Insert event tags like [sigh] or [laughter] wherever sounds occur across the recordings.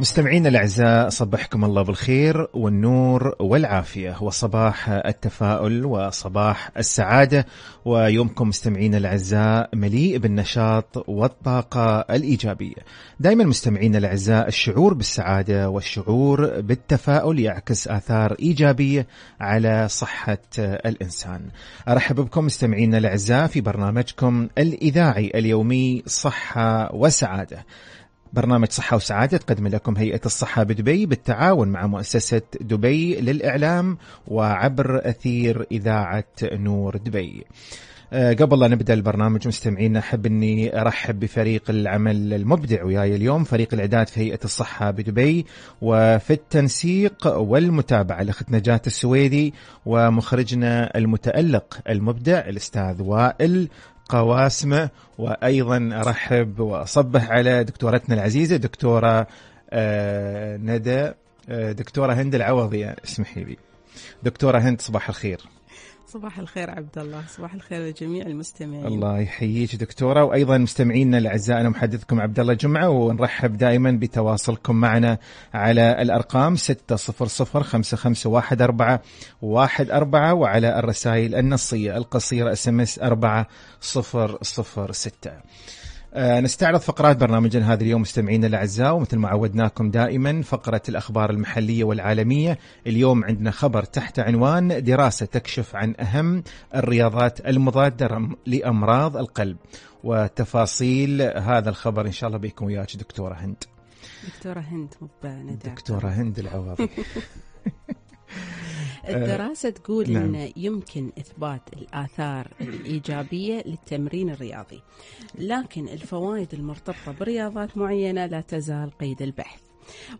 مستمعينا الاعزاء صبحكم الله بالخير والنور والعافيه وصباح التفاؤل وصباح السعاده ويومكم مستمعينا الاعزاء مليء بالنشاط والطاقه الايجابيه. دائما مستمعينا الاعزاء الشعور بالسعاده والشعور بالتفاؤل يعكس اثار ايجابيه على صحه الانسان. ارحب بكم مستمعينا الاعزاء في برنامجكم الاذاعي اليومي صحه وسعاده. برنامج صحة وسعادة تقدم لكم هيئة الصحة بدبي بالتعاون مع مؤسسة دبي للإعلام وعبر أثير إذاعة نور دبي آه، قبل لا نبدا البرنامج مستمعينا احب اني ارحب بفريق العمل المبدع وياي اليوم فريق الاعداد في هيئه الصحه بدبي وفي التنسيق والمتابعه الاخت نجاه السويدي ومخرجنا المتالق المبدع الاستاذ وائل قواسمة وأيضا أرحب وأصبح على دكتورتنا العزيزة دكتورة آه، ندى آه، دكتورة هند العوضي اسمحي لي دكتورة هند صباح الخير صباح الخير عبد الله صباح الخير لجميع المستمعين الله يحييك دكتوره وايضا مستمعينا الاعزاء انا محدثكم عبد الله جمعه ونرحب دائما بتواصلكم معنا على الارقام 600 وعلى الرسائل النصيه القصيره اس ام اس 4006 آه، نستعرض فقرات برنامجنا هذا اليوم مستمعينا الاعزاء ومثل ما عودناكم دائما فقره الاخبار المحليه والعالميه، اليوم عندنا خبر تحت عنوان دراسه تكشف عن اهم الرياضات المضاده لامراض القلب، وتفاصيل هذا الخبر ان شاء الله بيكون وياك دكتوره هند. دكتوره هند مو دكتوره هند العواضي. [laughs] الدراسة تقول نعم. أن يمكن إثبات الآثار الإيجابية للتمرين الرياضي لكن الفوائد المرتبطة برياضات معينة لا تزال قيد البحث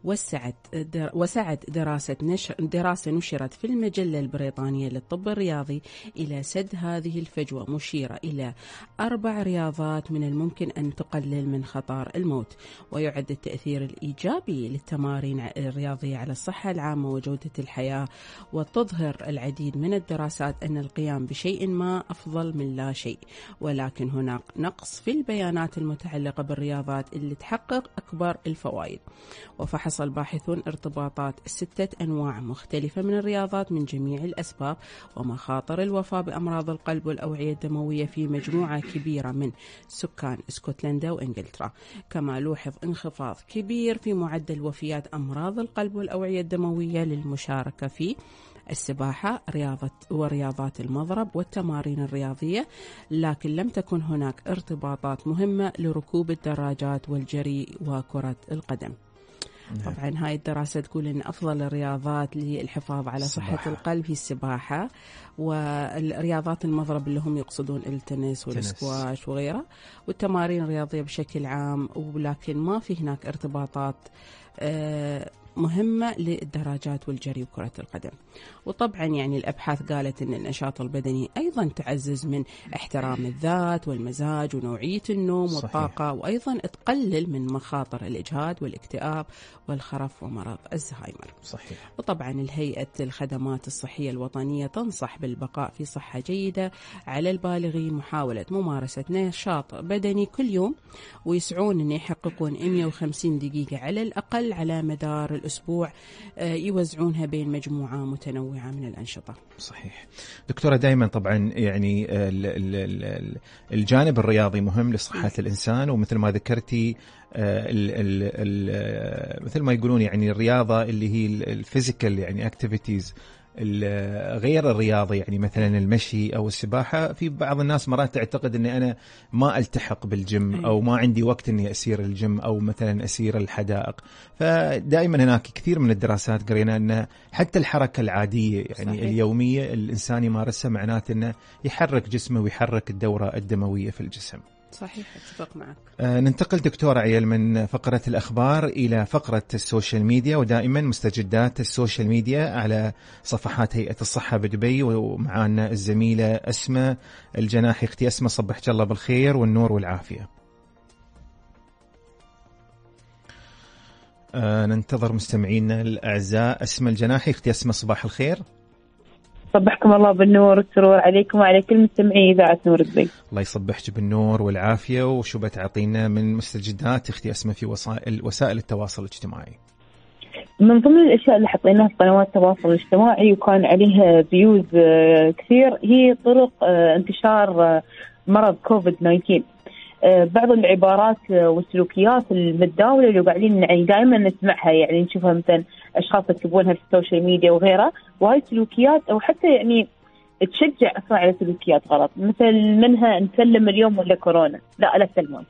وسعت وسعت دراسة نش... دراسة نشرت في المجلة البريطانية للطب الرياضي إلى سد هذه الفجوة مشيرة إلى أربع رياضات من الممكن أن تقلل من خطر الموت ويعد التأثير الإيجابي للتمارين الرياضية على الصحة العامة وجودة الحياة وتظهر العديد من الدراسات أن القيام بشيء ما أفضل من لا شيء ولكن هناك نقص في البيانات المتعلقة بالرياضات اللي تحقق أكبر الفوائد وفحص الباحثون ارتباطات ستة أنواع مختلفة من الرياضات من جميع الأسباب ومخاطر الوفاة بأمراض القلب والأوعية الدموية في مجموعة كبيرة من سكان اسكتلندا وإنجلترا كما لوحظ انخفاض كبير في معدل وفيات أمراض القلب والأوعية الدموية للمشاركة في السباحة رياضة ورياضات المضرب والتمارين الرياضية لكن لم تكن هناك ارتباطات مهمة لركوب الدراجات والجري وكرة القدم نعم. طبعا هاي الدراسة تقول أن أفضل الرياضات للحفاظ على صحة صباحة. القلب هي السباحة والرياضات المضرب اللي هم يقصدون التنس والسكواش وغيره والتمارين الرياضية بشكل عام ولكن ما في هناك ارتباطات آه مهمة للدراجات والجري وكرة القدم وطبعا يعني الأبحاث قالت أن النشاط البدني أيضا تعزز من احترام الذات والمزاج ونوعية النوم والطاقة وأيضا تقلل من مخاطر الإجهاد والاكتئاب والخرف ومرض الزهايمر صحيح وطبعا الهيئة الخدمات الصحية الوطنية تنصح بالبقاء في صحة جيدة على البالغين محاولة ممارسة نشاط بدني كل يوم ويسعون أن يحققون 150 دقيقة على الأقل على مدار الأسبوع آه، يوزعونها بين مجموعة متنوعة من الأنشطة صحيح دكتورة دائما طبعا يعني آه، الجانب الرياضي مهم لصحة الإنسان ومثل ما ذكرتي الـ آه، الـ الـ مثل ما يقولون يعني الرياضة اللي هي الفيزيكال يعني اكتيفيتيز غير الرياضي يعني مثلا المشي او السباحه في بعض الناس مرات تعتقد اني انا ما التحق بالجم او ما عندي وقت اني اسير الجم او مثلا اسير الحدائق فدائما هناك كثير من الدراسات قرينا ان حتى الحركه العاديه يعني صحيح. اليوميه الانسان يمارسها معناته انه يحرك جسمه ويحرك الدوره الدمويه في الجسم صحيح اتفق معك آه ننتقل دكتور عيل من فقرة الأخبار إلى فقرة السوشيال ميديا ودائما مستجدات السوشيال ميديا على صفحات هيئة الصحة بدبي ومعانا الزميلة أسماء الجناحي أختي أسماء صبحت الله بالخير والنور والعافية آه ننتظر مستمعينا الأعزاء أسماء الجناحي أختي أسماء صباح الخير صبحكم الله بالنور والسرور عليكم وعلى كل مستمعي اذاعه نور الدين. الله يصبحك بالنور والعافيه وشو بتعطينا من مستجدات اختي اسماء في وسائل وسائل التواصل الاجتماعي. من ضمن الاشياء اللي حطيناها في قنوات التواصل الاجتماعي وكان عليها فيوز آه، كثير هي طرق آه، انتشار آه، مرض كوفيد 19. بعض العبارات والسلوكيات المتداوله اللي قاعدين دائما نسمعها يعني نشوفها مثلا اشخاص يكتبونها في السوشيال ميديا وغيرها وهاي سلوكيات او حتى يعني تشجع اصلا على سلوكيات غلط مثل منها نسلم اليوم ولا كورونا لا لا تسلمون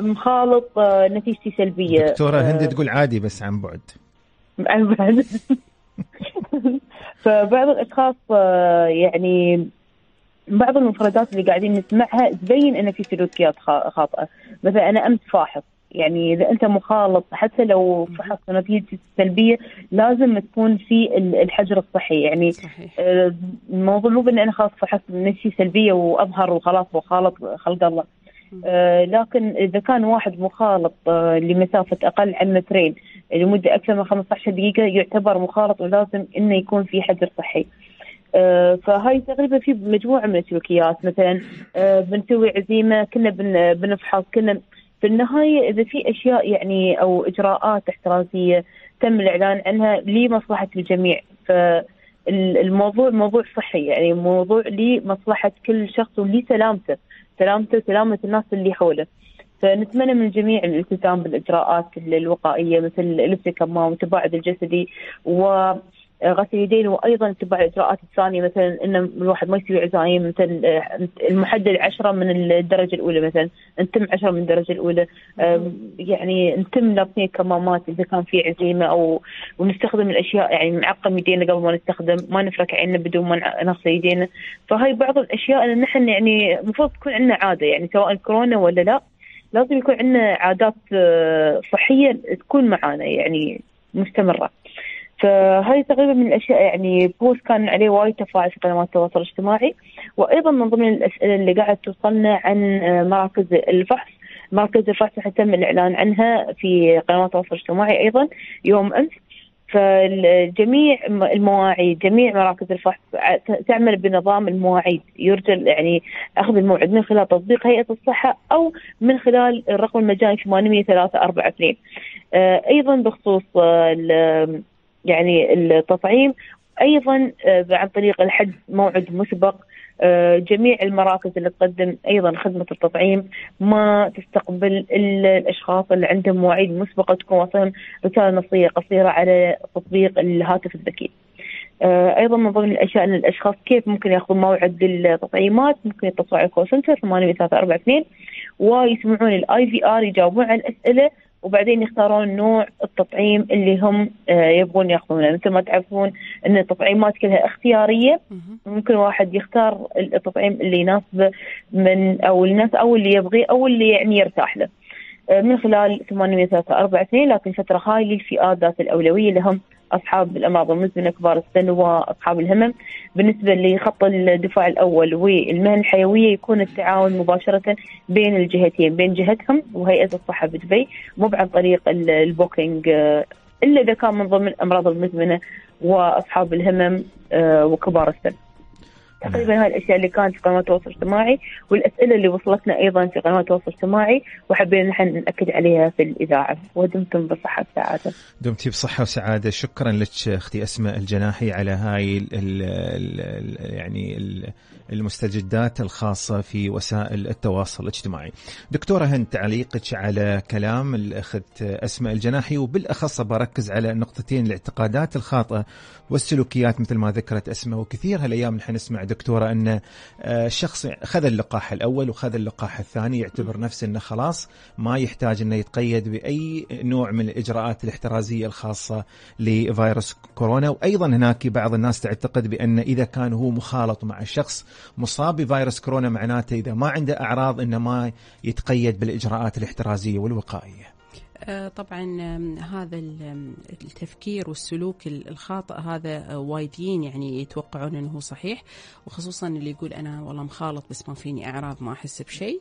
[laughs] مخالط آه، نتيجتي سلبيه دكتوره هند آه، تقول عادي بس عن بعد عن بعد [laughs] فبعض الاشخاص آه، يعني بعض المفردات اللي قاعدين نسمعها تبين ان في سلوكيات خاطئه مثلا انا امس فاحص يعني اذا انت مخالط حتى لو فحصت نتيجة سلبيه لازم تكون في الحجر الصحي يعني الموضوع آه، مو بان انا خلاص فحصت نتيجه سلبيه واظهر وخلاص وخالط خلق الله آه لكن اذا كان واحد مخالط آه لمسافه اقل عن مترين لمده اكثر من 15 دقيقه يعتبر مخالط ولازم انه يكون في حجر صحي. آه فهاي تقريبا في مجموعه من السلوكيات مثلا آه، بنسوي عزيمه كنا بنفحص كنا في النهايه اذا في اشياء يعني او اجراءات احترازيه تم الاعلان عنها لمصلحه الجميع ف الموضوع موضوع صحي يعني موضوع لمصلحه كل شخص ولسلامته سلامته وسلامه الناس اللي حوله فنتمنى من الجميع الالتزام بالاجراءات الوقائيه مثل لبس الكمام والتباعد الجسدي و آه، غسل يدين وايضا اتباع الاجراءات الثانيه مثلا ان الواحد ما يسوي عزايم مثلا آه، المحدد عشرة من الدرجه الاولى مثلا نتم عشرة من الدرجه الاولى يعني نتم نعطيه كمامات اذا كان في عزيمه او ونستخدم الاشياء يعني نعقم يدينا قبل ما نستخدم ما نفرك عيننا بدون ما نغسل يدينا فهاي بعض الاشياء اللي نحن يعني المفروض تكون عندنا عاده يعني سواء كورونا ولا لا لازم يكون عندنا عادات آه، صحيه تكون معانا يعني مستمره. فهذه آه، تقريبا من الاشياء يعني بوست كان عليه وايد تفاعل في قنوات التواصل الاجتماعي وايضا من ضمن الاسئله اللي قاعد توصلنا عن آه، مراكز الفحص مراكز الفحص تم الاعلان عنها في قنوات التواصل الاجتماعي ايضا يوم امس فجميع المواعيد جميع مراكز الفحص تعمل بنظام المواعيد يرجى يعني اخذ الموعد من خلال تطبيق هيئه الصحه او من خلال الرقم المجاني 8342 آه، ايضا بخصوص يعني التطعيم ايضا آه، عن طريق الحد موعد مسبق آه، جميع المراكز اللي تقدم ايضا خدمه التطعيم ما تستقبل الا الاشخاص اللي عندهم مواعيد مسبقه تكون واصلهم رساله نصيه قصيره على تطبيق الهاتف الذكي. آه، ايضا من ضمن الاشياء ان الاشخاص كيف ممكن ياخذون موعد للتطعيمات ممكن يتصلوا على الكول سنتر 8342 ويسمعون الاي في ار يجاوبون على الاسئله وبعدين يختارون نوع التطعيم اللي هم آه، يبغون ياخذونه مثل ما تعرفون ان التطعيمات كلها اختياريه ممكن واحد يختار التطعيم اللي يناسبه من او الناس او اللي يبغيه او اللي يعني يرتاح له آه، من خلال 843 لكن فترة هاي للفئات ذات الأولوية اللي هم أصحاب الأمراض المزمنة كبار السن وأصحاب الهمم بالنسبة لخط الدفاع الأول والمهن الحيوية يكون التعاون مباشرة بين الجهتين بين جهتهم وهيئة الصحة بدبي مو عن طريق البوكينج آه، إلا إذا كان من ضمن الأمراض المزمنة وأصحاب الهمم آه، وكبار السن تقريبا هاي الاشياء اللي كانت في قنوات التواصل الاجتماعي والاسئله اللي وصلتنا ايضا في قنوات التواصل الاجتماعي وحبينا نحن ناكد عليها في الاذاعه ودمتم بصحه وسعاده. دمتي بصحه وسعاده شكرا لك اختي اسماء الجناحي على هاي الـ الـ الـ الـ يعني الـ المستجدات الخاصة في وسائل التواصل الاجتماعي دكتورة هند تعليقك على كلام الأخت أسماء الجناحي وبالأخص بركز على نقطتين الاعتقادات الخاطئة والسلوكيات مثل ما ذكرت أسماء وكثير هالأيام نحن نسمع دكتورة أن الشخص آه، خذ اللقاح الأول وخذ اللقاح الثاني يعتبر نفسه أنه خلاص ما يحتاج أنه يتقيد بأي نوع من الإجراءات الاحترازية الخاصة لفيروس كورونا وأيضا هناك بعض الناس تعتقد بأن إذا كان هو مخالط مع شخص مصاب بفيروس كورونا معناته اذا ما عنده اعراض انه ما يتقيد بالاجراءات الاحترازيه والوقائيه. آه، طبعا هذا التفكير والسلوك الخاطئ هذا آه، وايدين يعني يتوقعون انه صحيح وخصوصا اللي يقول انا والله مخالط بس ما فيني اعراض ما احس بشيء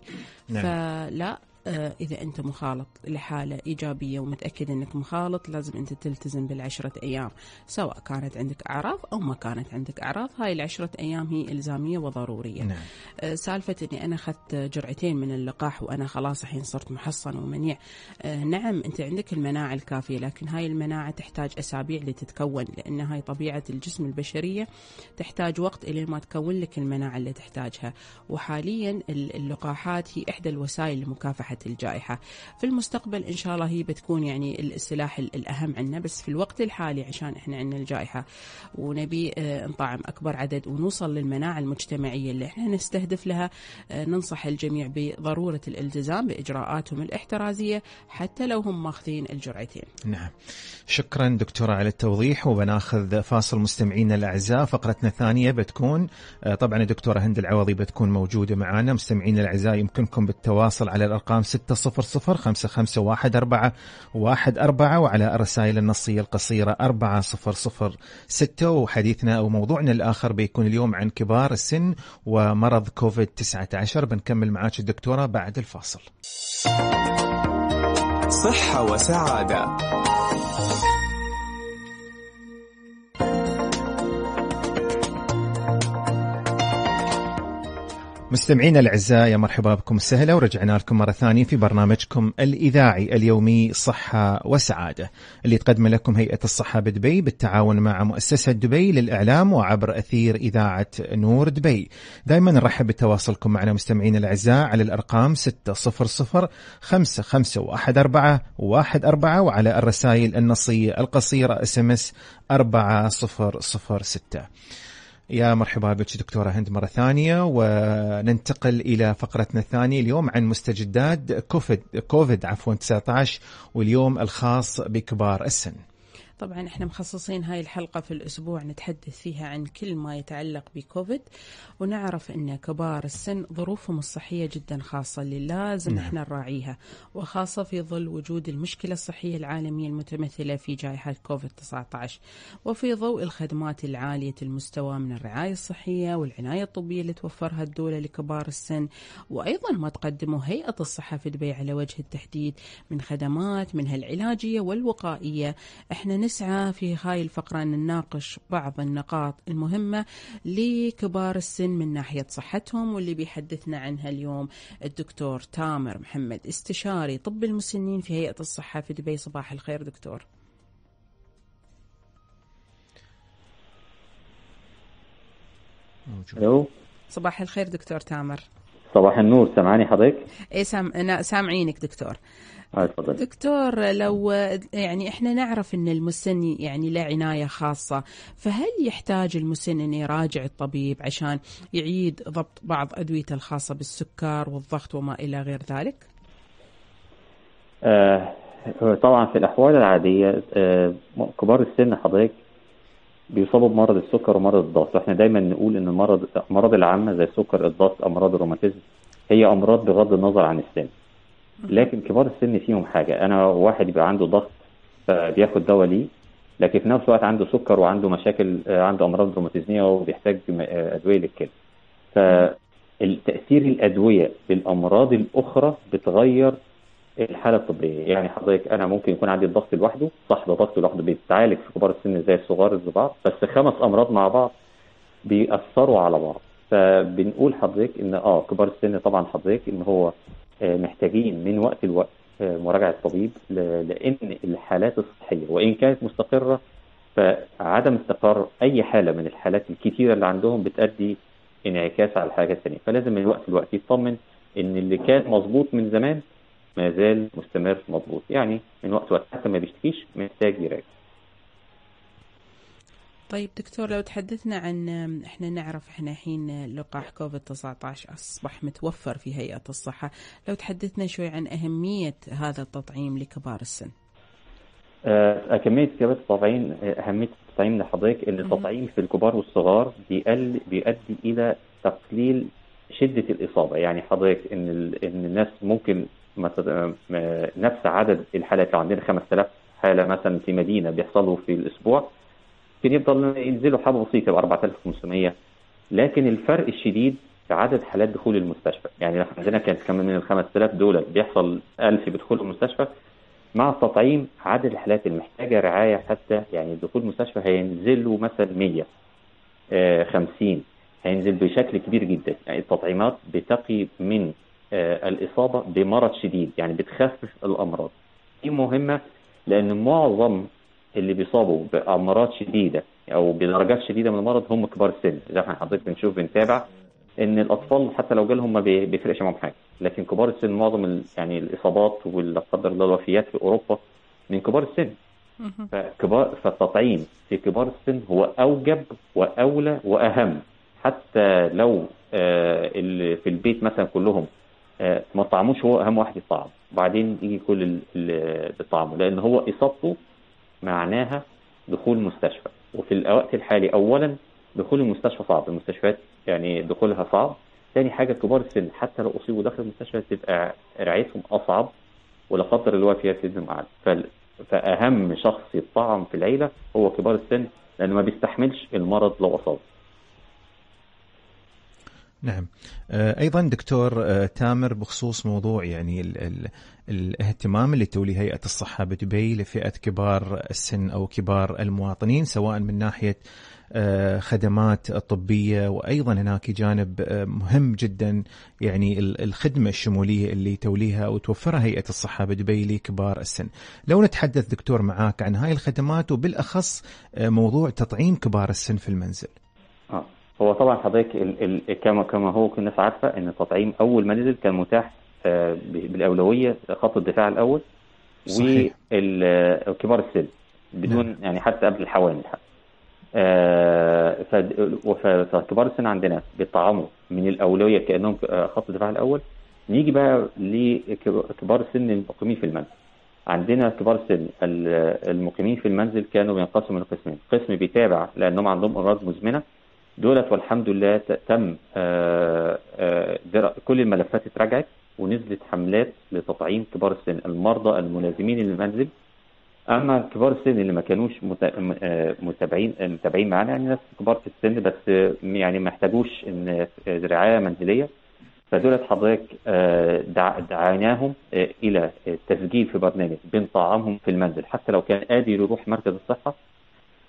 نعم. فلا آه، إذا أنت مخالط لحالة إيجابية ومتأكد أنك مخالط لازم أنت تلتزم بالعشرة أيام سواء كانت عندك أعراض أو ما كانت عندك أعراض هاي العشرة أيام هي إلزامية وضرورية نعم. آه، سالفة أني أنا أخذت جرعتين من اللقاح وأنا خلاص الحين صرت محصن ومنيع آه، نعم أنت عندك المناعة الكافية لكن هاي المناعة تحتاج أسابيع لتتكون لأن هاي طبيعة الجسم البشرية تحتاج وقت إلى ما تكون لك المناعة اللي تحتاجها وحاليا اللقاحات هي إحدى الوسائل لمكافحة جائحة الجائحة في المستقبل إن شاء الله هي بتكون يعني السلاح الأهم عندنا بس في الوقت الحالي عشان إحنا عندنا الجائحة ونبي آه، نطعم أكبر عدد ونوصل للمناعة المجتمعية اللي إحنا نستهدف لها آه، ننصح الجميع بضرورة الالتزام بإجراءاتهم الاحترازية حتى لو هم ماخذين الجرعتين نعم شكرا دكتورة على التوضيح وبناخذ فاصل مستمعينا الأعزاء فقرتنا الثانية بتكون آه، طبعا الدكتورة هند العوضي بتكون موجودة معنا مستمعينا الأعزاء يمكنكم بالتواصل على الأرقام ستة صفر صفر خمسة خمسة واحد أربعة واحد أربعة وعلى الرسائل النصية القصيرة أربعة صفر صفر ستة وحديثنا أو موضوعنا الآخر بيكون اليوم عن كبار السن ومرض كوفيد تسعة عشر بنكمل معاك الدكتورة بعد الفاصل صحة وسعادة مستمعينا الاعزاء يا مرحبا بكم سهلا ورجعنا لكم مره ثانيه في برنامجكم الاذاعي اليومي صحه وسعاده اللي تقدم لكم هيئه الصحه بدبي بالتعاون مع مؤسسه دبي للاعلام وعبر اثير اذاعه نور دبي. دائما نرحب بتواصلكم معنا مستمعينا الاعزاء على الارقام 600 551 وعلى الرسائل النصيه القصيره اس ام اس 4006. يا مرحبا بك دكتورة هند مرة ثانية وننتقل إلى فقرتنا الثانية اليوم عن مستجدات كوفيد كوفيد عفوا 19 واليوم الخاص بكبار السن. طبعا احنا مخصصين هاي الحلقة في الأسبوع نتحدث فيها عن كل ما يتعلق بكوفيد ونعرف أن كبار السن ظروفهم الصحية جدا خاصة اللي لازم نعم. احنا نراعيها وخاصة في ظل وجود المشكلة الصحية العالمية المتمثلة في جائحة كوفيد 19 وفي ضوء الخدمات العالية المستوى من الرعاية الصحية والعناية الطبية اللي توفرها الدولة لكبار السن وأيضا ما تقدمه هيئة الصحة في دبي على وجه التحديد من خدمات منها العلاجية والوقائية احنا نسعى في هاي الفقرة أن نناقش بعض النقاط المهمة لكبار السن من ناحية صحتهم واللي بيحدثنا عنها اليوم الدكتور تامر محمد استشاري طب المسنين في هيئة الصحة في دبي صباح الخير دكتور موجود. صباح الخير دكتور تامر صباح النور سامعاني حضرتك؟ ايه سام... سامعينك دكتور أتفضل. آه، دكتور لو يعني احنا نعرف ان المسن يعني له عنايه خاصه فهل يحتاج المسن انه يراجع الطبيب عشان يعيد ضبط بعض ادويته الخاصه بالسكر والضغط وما الى غير ذلك؟ آه طبعا في الاحوال العاديه آه كبار السن حضرتك بيصابوا بمرض السكر ومرض الضغط واحنا دايما نقول ان المرض الامراض العامه زي السكر الضغط امراض الروماتيزم هي امراض بغض النظر عن السن لكن كبار السن فيهم حاجه انا واحد يبقى عنده ضغط فبياخد دواء ليه لكن في نفس الوقت عنده سكر وعنده مشاكل عنده امراض روماتيزميه وبيحتاج ادويه للكلى فالتاثير الادويه للامراض الاخرى بتغير الحاله الطبيه يعني حضرتك انا ممكن يكون عندي الضغط لوحده صح ده ضغط لوحده بيتعالج في كبار السن زي الصغار زي بعض بس خمس امراض مع بعض بيأثروا على بعض فبنقول حضرتك ان اه كبار السن طبعا حضرتك ان هو آه، محتاجين من وقت لوقت آه، مراجعه طبيب لان الحالات الصحيه وان كانت مستقره فعدم استقرار اي حاله من الحالات الكتيره اللي عندهم بتؤدي انعكاس على الحاجات الثانيه فلازم من وقت لوقت يطمن ان اللي كان مظبوط من زمان ما زال مستمر مضبوط يعني من وقت وقت حتى ما بيشتكيش محتاج يراجع طيب دكتور لو تحدثنا عن احنا نعرف احنا الحين لقاح كوفيد 19 اصبح متوفر في هيئه الصحه، لو تحدثنا شوي عن اهميه هذا التطعيم لكبار السن. اهميه كبار التطعيم اهميه التطعيم لحضرتك ان التطعيم في الكبار والصغار بيقل بيؤدي الى تقليل شده الاصابه، يعني حضرتك ان ان الناس ممكن نفس عدد الحالات لو عندنا 5000 حاله مثلا في مدينه بيحصلوا في الاسبوع يفضل ينزلوا حاله بسيطه ب 4500 لكن الفرق الشديد في عدد حالات دخول المستشفى يعني لو عندنا كانت كم من ال 5000 دول بيحصل 1000 بيدخلوا المستشفى مع التطعيم عدد الحالات المحتاجه رعايه حتى يعني دخول المستشفى هينزلوا مثلا 100 50 آه، هينزل بشكل كبير جدا يعني التطعيمات بتقي من آه، الاصابه بمرض شديد يعني بتخفف الامراض دي مهمه لان معظم اللي بيصابوا بامراض شديده او بدرجات شديده من المرض هم كبار السن زي ما حضرتك بنشوف بنتابع ان الاطفال حتى لو جالهم ما بيفرقش معاهم حاجه لكن كبار السن معظم يعني الاصابات ولا قدر الله الوفيات في اوروبا من كبار السن فكبار فالتطعيم في كبار السن هو اوجب واولى واهم حتى لو آه، اللي في البيت مثلا كلهم آه، ما طعموش هو اهم واحد يطعم بعدين يجي كل اللي طعمه لان هو اصابته معناها دخول مستشفى وفي الوقت الحالي اولا دخول المستشفى صعب المستشفيات يعني دخولها صعب ثاني حاجه كبار السن حتى لو اصيبوا داخل المستشفى تبقى رعايتهم اصعب ولا قدر الوفاه في سن اعلى فاهم شخص يطعم في العيله هو كبار السن لانه ما بيستحملش المرض لو اصابه نعم آه، ايضا دكتور آه، تامر بخصوص موضوع يعني ال ال الاهتمام اللي تولي هيئه الصحه بدبي لفئه كبار السن او كبار المواطنين سواء من ناحيه آه، خدمات طبية وأيضا هناك جانب مهم جدا يعني الخدمة الشمولية اللي توليها أو توفرها هيئة الصحة بدبي لكبار السن لو نتحدث دكتور معاك عن هاي الخدمات وبالأخص موضوع تطعيم كبار السن في المنزل آه. هو طبعا حضرتك ال ال كما كما هو الناس عارفه ان التطعيم اول ما نزل كان متاح آه، بالاولويه خط الدفاع الاول صحيح. وكبار آه، السن بدون نعم. يعني حتى قبل الحوامل آه، فكبار السن عندنا بيطعموا من الاولويه كانهم خط الدفاع الاول نيجي بقى لكبار السن المقيمين في المنزل عندنا كبار السن المقيمين في المنزل كانوا بينقسموا لقسمين قسم بيتابع لانهم عندهم امراض مزمنه دولت والحمد لله تم آه، آه، كل الملفات اتراجعت ونزلت حملات لتطعيم كبار السن المرضى الملازمين للمنزل اما كبار السن اللي ما كانوش آه، متابعين متابعين معانا يعني ناس كبار في السن بس يعني ما احتاجوش ان رعايه منزليه فدولت حضرتك دعيناهم الى التسجيل في برنامج بنطعمهم في المنزل حتى لو كان قادر يروح مركز الصحه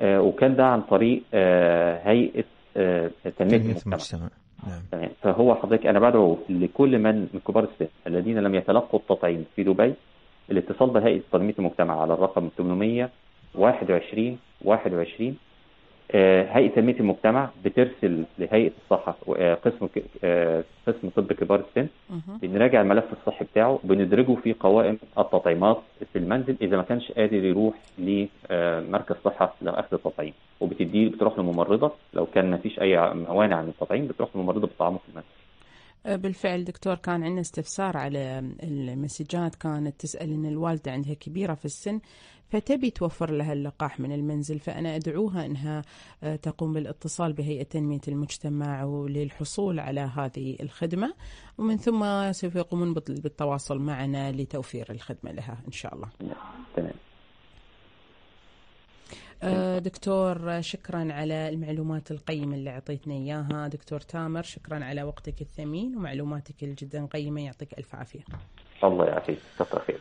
وكان ده عن طريق هيئه تنميه المجتمع, المجتمع. نعم. تمام فهو حضرتك انا بدعو لكل من من كبار السن الذين لم يتلقوا التطعيم في دبي الاتصال بهيئه تنميه المجتمع على الرقم 821 21 آه، هيئه تنميه المجتمع بترسل لهيئه الصحه آه، قسم آه، قسم طب كبار السن بنراجع الملف الصحي بتاعه بندرجه في قوائم التطعيمات في المنزل اذا ما كانش قادر يروح لمركز صحه لاخذ التطعيم وبتديه بتروح لممرضه لو كان ما فيش اي موانع من التطعيم بتروح لممرضه بتطعمه في المنزل بالفعل دكتور كان عندنا استفسار على المسجات كانت تسأل إن الوالدة عندها كبيرة في السن فتبي توفر لها اللقاح من المنزل فأنا أدعوها أنها آه، تقوم بالاتصال بهيئة تنمية المجتمع للحصول على هذه الخدمة ومن ثم سوف يقومون بالتواصل معنا لتوفير الخدمة لها إن شاء الله إيه. آه، دكتور شكرا على المعلومات القيمة اللي أعطيتنا إياها دكتور تامر شكرا على وقتك الثمين ومعلوماتك الجدا قيمة يعطيك ألف عافية الله يعافيك كثر خير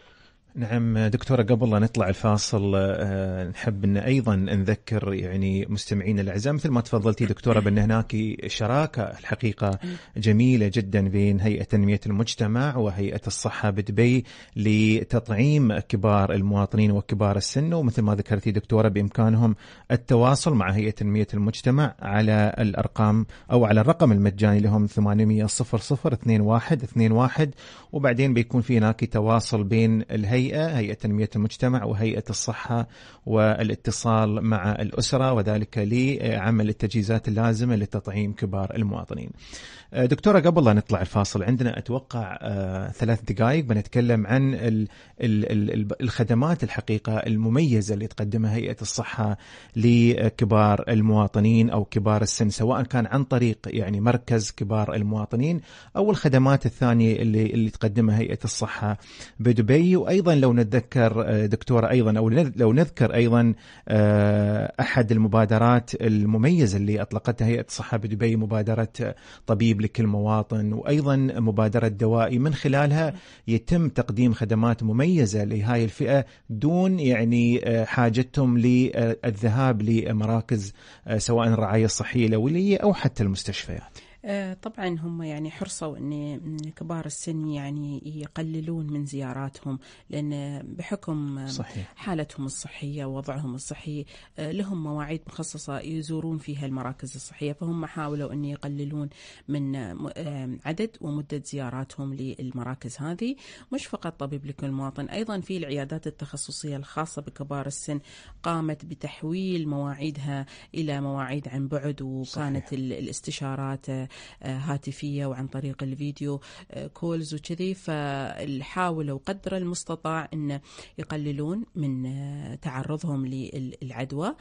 نعم دكتورة قبل لا نطلع الفاصل آه، نحب أن أيضا نذكر يعني مستمعينا الأعزاء مثل ما تفضلتي دكتورة بأن هناك شراكة الحقيقة جميلة جدا بين هيئة تنمية المجتمع وهيئة الصحة بدبي لتطعيم كبار المواطنين وكبار السن ومثل ما ذكرتي دكتورة بإمكانهم التواصل مع هيئة تنمية المجتمع على الأرقام أو على الرقم المجاني لهم 800 00 21 21 وبعدين بيكون في هناك تواصل بين الهيئة هيئة هيئة تنمية المجتمع وهيئة الصحة والاتصال مع الأسرة وذلك لعمل التجهيزات اللازمة لتطعيم كبار المواطنين آه، دكتورة قبل لا نطلع الفاصل عندنا أتوقع آه، ثلاث دقائق بنتكلم عن الخدمات الحقيقة المميزة اللي تقدمها هيئة الصحة لكبار المواطنين أو كبار السن سواء كان عن طريق يعني مركز كبار المواطنين أو الخدمات الثانية اللي, اللي تقدمها هيئة الصحة بدبي وأيضا لو نتذكر آه، دكتوره ايضا او لو نذكر ايضا آه، احد المبادرات المميزه اللي اطلقتها هيئه الصحه بدبي مبادره طبيب لكل مواطن وايضا مبادره دوائي من خلالها يتم تقديم خدمات مميزه لهاي الفئه دون يعني آه، حاجتهم للذهاب لمراكز سواء الرعايه الصحيه الاوليه او حتى المستشفيات. آه، طبعا هم يعني حرصوا ان كبار السن يعني يقللون من زياراتهم لان بحكم صحيح. حالتهم الصحيه ووضعهم الصحي آه، لهم مواعيد مخصصه يزورون فيها المراكز الصحيه فهم حاولوا ان يقللون من آه، عدد ومده زياراتهم للمراكز هذه مش فقط طبيب لكل مواطن ايضا في العيادات التخصصيه الخاصه بكبار السن قامت بتحويل مواعيدها الى مواعيد عن بعد وكانت صحيح. الاستشارات آه، هاتفيه وعن طريق الفيديو آه، كولز وكذي فحاولوا قدر المستطاع ان يقللون من آه، تعرضهم للعدوى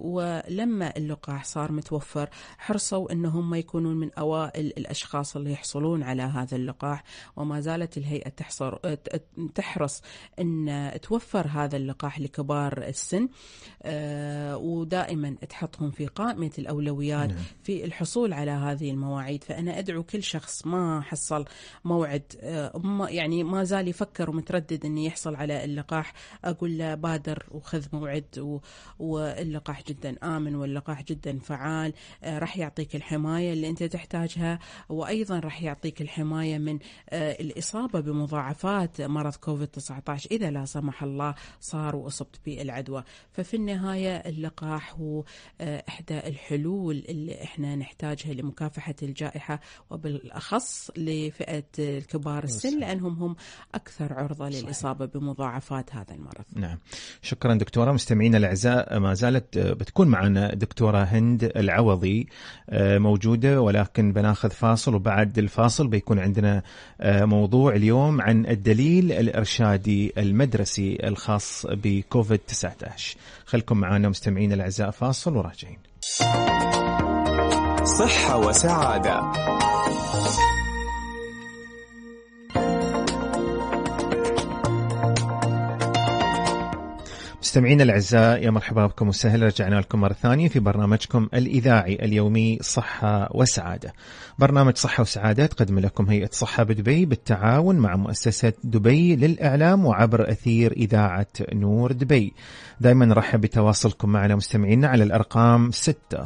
ولما اللقاح صار متوفر حرصوا ان هم يكونون من اوائل الاشخاص اللي يحصلون على هذا اللقاح وما زالت الهيئه تحصر تحرص ان توفر هذا اللقاح لكبار السن ودائما تحطهم في قائمه الاولويات نعم. في الحصول على هذه المواعيد فأنا أدعو كل شخص ما حصل موعد آه، يعني ما زال يفكر ومتردد أنه يحصل على اللقاح أقول له بادر وخذ موعد واللقاح جدا آمن واللقاح جدا فعال آه، راح يعطيك الحماية اللي أنت تحتاجها وأيضا راح يعطيك الحماية من آه، الإصابة بمضاعفات مرض كوفيد 19 إذا لا سمح الله صار وأصبت بالعدوى ففي النهاية اللقاح هو إحدى الحلول اللي إحنا احنا نحتاجها لمكافحه الجائحه وبالاخص لفئه الكبار السن لانهم هم اكثر عرضه للاصابه بمضاعفات هذا المرض. نعم. شكرا دكتوره مستمعينا الاعزاء ما زالت آه، بتكون معنا دكتوره هند العوضي آه، موجوده ولكن بناخذ فاصل وبعد الفاصل بيكون عندنا آه، موضوع اليوم عن الدليل الارشادي المدرسي الخاص بكوفيد 19. خلكم معنا مستمعينا الاعزاء فاصل وراجعين. صحة وسعادة مستمعينا الاعزاء يا مرحبا بكم وسهلا رجعنا لكم مره ثانيه في برنامجكم الاذاعي اليومي صحه وسعاده. برنامج صحه وسعاده تقدم لكم هيئه صحه بدبي بالتعاون مع مؤسسه دبي للاعلام وعبر اثير اذاعه نور دبي. دائما نرحب بتواصلكم معنا مستمعينا على الارقام 600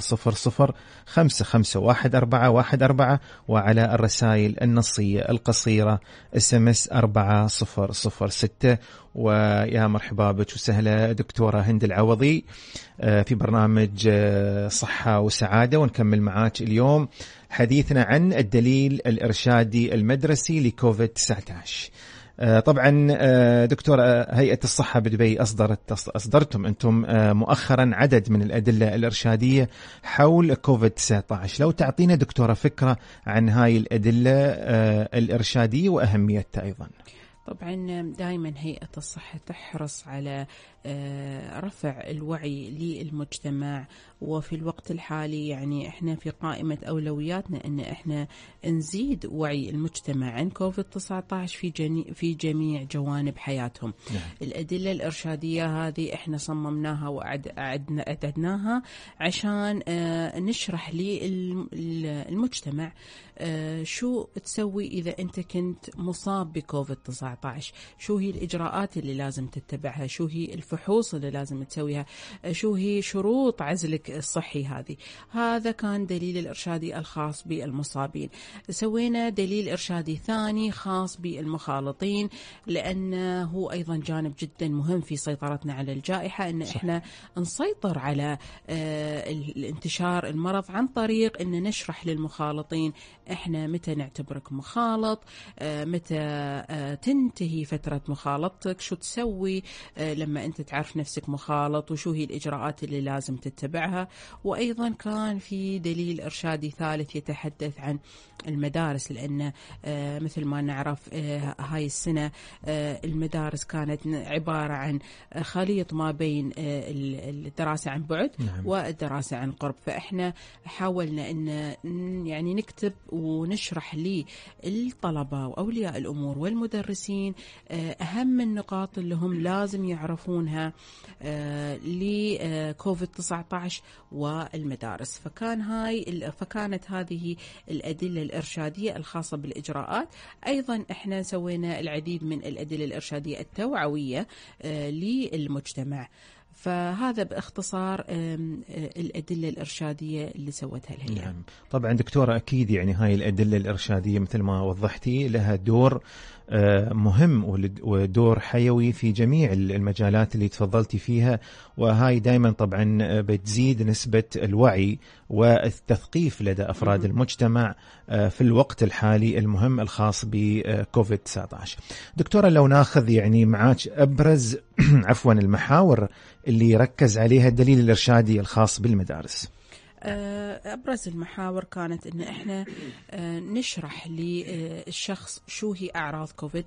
551 وعلى الرسائل النصيه القصيره اس ام اس 4006 ويا مرحبا بك وسهلا دكتورة هند العوضي آه، في برنامج آه، صحة وسعادة ونكمل معاك اليوم حديثنا عن الدليل الإرشادي المدرسي لكوفيد 19 آه، طبعا دكتورة هيئة الصحة بدبي أصدرت أصدرتم أنتم مؤخرا عدد من الأدلة الإرشادية حول كوفيد 19 لو تعطينا دكتورة فكرة عن هاي الأدلة الإرشادية وأهميتها أيضا طبعا دائما هيئة الصحة تحرص على آه، رفع الوعي للمجتمع وفي الوقت الحالي يعني احنا في قائمة أولوياتنا أن احنا نزيد وعي المجتمع عن كوفيد 19 في جني في جميع جوانب حياتهم نعم. الأدلة الإرشادية هذه احنا صممناها وأعددناها عشان آه، نشرح للمجتمع آه، شو تسوي إذا أنت كنت مصاب بكوفيد 19 شو هي الإجراءات اللي لازم تتبعها شو هي الف الفحوص اللي لازم تسويها شو هي شروط عزلك الصحي هذه هذا كان دليل الإرشادي الخاص بالمصابين سوينا دليل إرشادي ثاني خاص بالمخالطين لأنه هو أيضا جانب جدا مهم في سيطرتنا على الجائحة أن صح. إحنا نسيطر على آه، الانتشار المرض عن طريق أن نشرح للمخالطين إحنا متى نعتبرك مخالط آه، متى آه، تنتهي فترة مخالطتك شو تسوي لما أنت تعرف نفسك مخالط وشو هي الإجراءات اللي لازم تتبعها وأيضا كان في دليل إرشادي ثالث يتحدث عن المدارس لأن آه، مثل ما نعرف آه، هاي السنة آه، المدارس كانت عبارة عن خليط ما بين الدراسة عن بعد نعم. والدراسة عن قرب فإحنا حاولنا أن يعني نكتب ونشرح للطلبة وأولياء الأمور والمدرسين أهم النقاط اللي هم لازم يعرفونها منها آه، لكوفيد آه، 19 والمدارس فكان هاي فكانت هذه الأدلة الإرشادية الخاصة بالإجراءات أيضا إحنا سوينا العديد من الأدلة الإرشادية التوعوية آه، للمجتمع فهذا باختصار الأدلة الإرشادية اللي سوتها الهيئة نعم. طبعا دكتورة أكيد يعني هاي الأدلة الإرشادية مثل ما وضحتي لها دور مهم ودور حيوي في جميع المجالات اللي تفضلتي فيها وهاي دائما طبعا آه، بتزيد نسبة الوعي والتثقيف لدى أفراد المجتمع آه، في الوقت الحالي المهم الخاص بكوفيد آه، 19 دكتورة لو ناخذ يعني معاك أبرز [clears throat] عفوا المحاور اللي ركز عليها الدليل الإرشادي الخاص بالمدارس آه، أبرز المحاور كانت أن إحنا آه، نشرح للشخص شو هي أعراض كوفيد